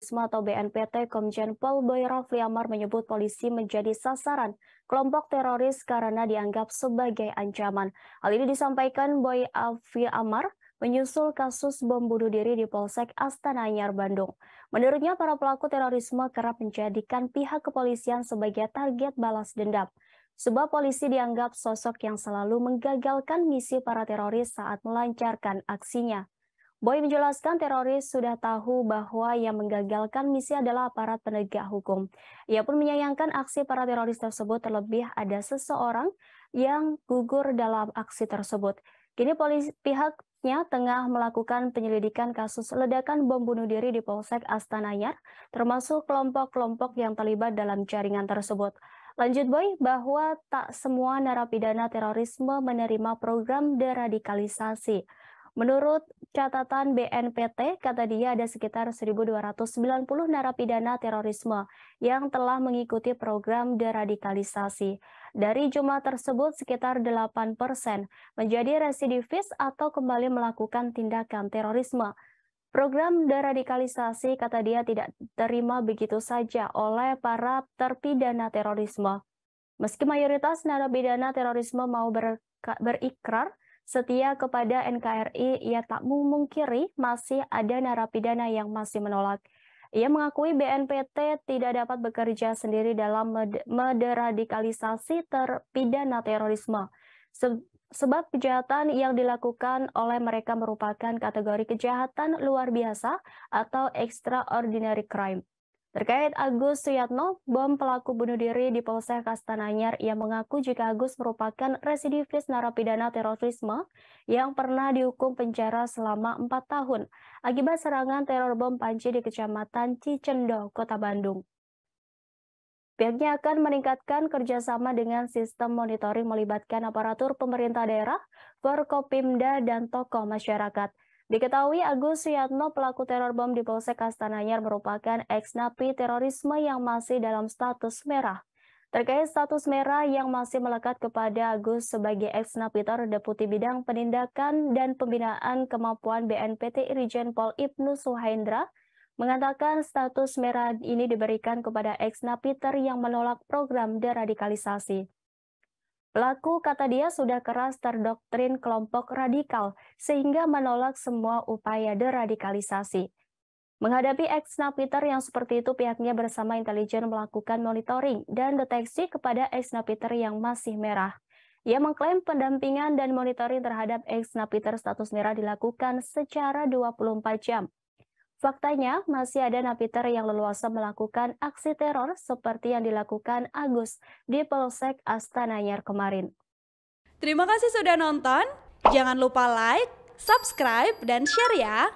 atau BNPT Komjen Pol Boy Rafli Amar menyebut polisi menjadi sasaran kelompok teroris karena dianggap sebagai ancaman. Hal ini disampaikan Boy Afi Amar menyusul kasus bom bunuh diri di Polsek Astana Anyar, Bandung. Menurutnya, para pelaku terorisme kerap menjadikan pihak kepolisian sebagai target balas dendam. Sebab polisi dianggap sosok yang selalu menggagalkan misi para teroris saat melancarkan aksinya. Boy menjelaskan teroris sudah tahu bahwa yang menggagalkan misi adalah aparat penegak hukum. Ia pun menyayangkan aksi para teroris tersebut terlebih ada seseorang yang gugur dalam aksi tersebut. Kini polisi, pihaknya tengah melakukan penyelidikan kasus ledakan bom bunuh diri di Polsek Astanayar, termasuk kelompok-kelompok yang terlibat dalam jaringan tersebut. Lanjut Boy, bahwa tak semua narapidana terorisme menerima program deradikalisasi. Menurut catatan BNPT, kata dia ada sekitar 1.290 narapidana terorisme yang telah mengikuti program deradikalisasi. Dari jumlah tersebut, sekitar 8 persen menjadi residivis atau kembali melakukan tindakan terorisme. Program deradikalisasi, kata dia, tidak terima begitu saja oleh para terpidana terorisme. Meski mayoritas narapidana terorisme mau ber, berikrar setia kepada NKRI, ia tak memungkiri masih ada narapidana yang masih menolak. Ia mengakui BNPT tidak dapat bekerja sendiri dalam mederadikalisasi terpidana terorisme. Sebab kejahatan yang dilakukan oleh mereka merupakan kategori kejahatan luar biasa atau extraordinary crime. Terkait Agus Suyatno, bom pelaku bunuh diri di Polsek Kastananyar, yang mengaku jika Agus merupakan residivis narapidana terorisme yang pernah dihukum penjara selama 4 tahun akibat serangan teror bom panci di Kecamatan Cicendo, Kota Bandung. Pihaknya akan meningkatkan kerjasama dengan sistem monitoring melibatkan aparatur pemerintah daerah, Forkopimda, dan tokoh masyarakat. Diketahui Agus Suyatno pelaku teror bom di Polsek Kastananyar merupakan ex napi terorisme yang masih dalam status merah. Terkait status merah yang masih melekat kepada Agus sebagai ex napitor Deputi Bidang Penindakan dan Pembinaan Kemampuan BNPT Irjen Pol Ibnu Suhaindra, mengatakan status merah ini diberikan kepada ex napiter yang menolak program deradikalisasi. Pelaku, kata dia, sudah keras terdoktrin kelompok radikal sehingga menolak semua upaya deradikalisasi. Menghadapi ex napiter yang seperti itu, pihaknya bersama intelijen melakukan monitoring dan deteksi kepada ex napiter yang masih merah. Ia mengklaim pendampingan dan monitoring terhadap ex napiter status merah dilakukan secara 24 jam Faktanya, masih ada napiter yang leluasa melakukan aksi teror seperti yang dilakukan Agus di Polsek Astana Astananyar kemarin. Terima kasih sudah nonton. Jangan lupa like, subscribe, dan share ya.